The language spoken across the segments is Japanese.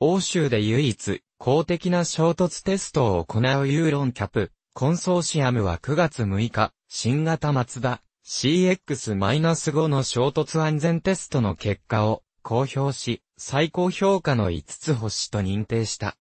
欧州で唯一、公的な衝突テストを行うユーロンキャプ、コンソーシアムは9月6日、新型松田 CX-5 の衝突安全テストの結果を公表し、最高評価の5つ星と認定した。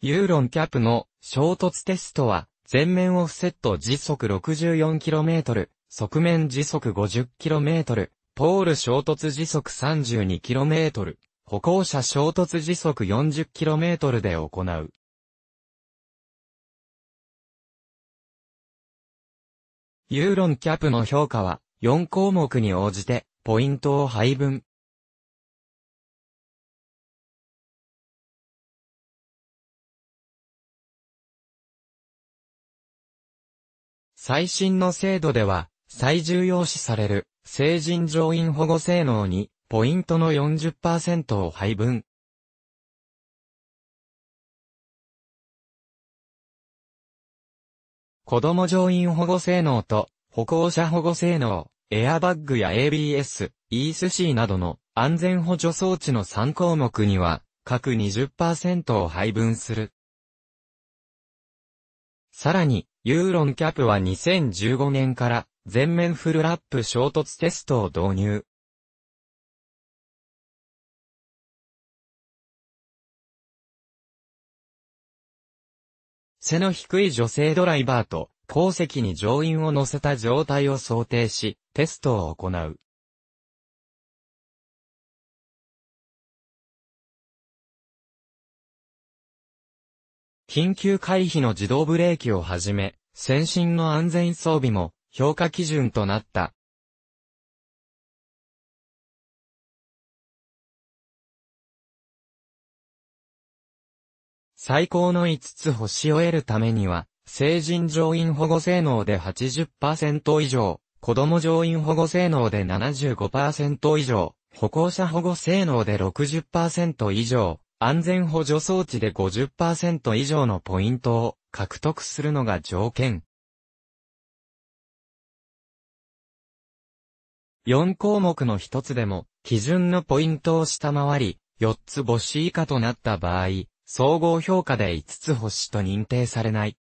ユーロンキャプの衝突テストは、前面オフセット時速 64km、側面時速 50km、ポール衝突時速 32km、歩行者衝突時速 40km で行う。ユーロンキャップの評価は4項目に応じてポイントを配分。最新の制度では最重要視される成人乗員保護性能に、ポイントの40%を配分。子供乗員保護性能と歩行者保護性能、エアバッグや ABS、ESC などの安全補助装置の3項目には各20%を配分する。さらに、ユーロンキャップは2015年から全面フルラップ衝突テストを導入。背の低い女性ドライバーと後席に乗員を乗せた状態を想定し、テストを行う。緊急回避の自動ブレーキをはじめ、先進の安全装備も評価基準となった。最高の5つ星を得るためには、成人乗員保護性能で80%以上、子供乗員保護性能で75%以上、歩行者保護性能で60%以上、安全補助装置で50%以上のポイントを獲得するのが条件。4項目の1つでも、基準のポイントを下回り、4つ星以下となった場合、総合評価で5つ星と認定されない。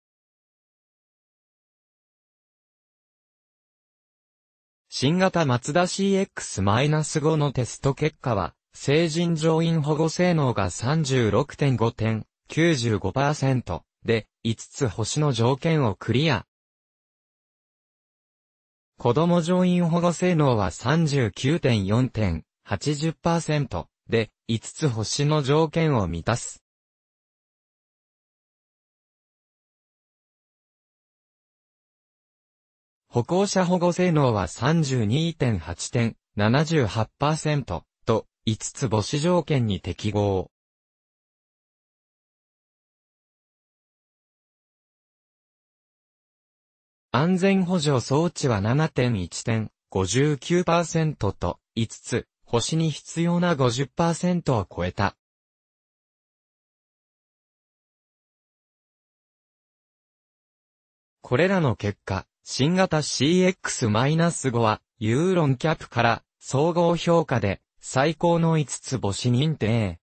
新型マツダ CX-5 のテスト結果は、成人乗員保護性能が36.5点、95%で、5つ星の条件をクリア、子供乗員保護性能は39.4点、80%で、5つ星の条件を満たす。歩行者保護性能は32.8点、78%と、5つ星条件に適合。安全補助装置は7.1点、59%と、5つ、星に必要な50%を超えた。これらの結果、新型 CX-5 は、ユーロンキャップから、総合評価で、最高の5つ星認定。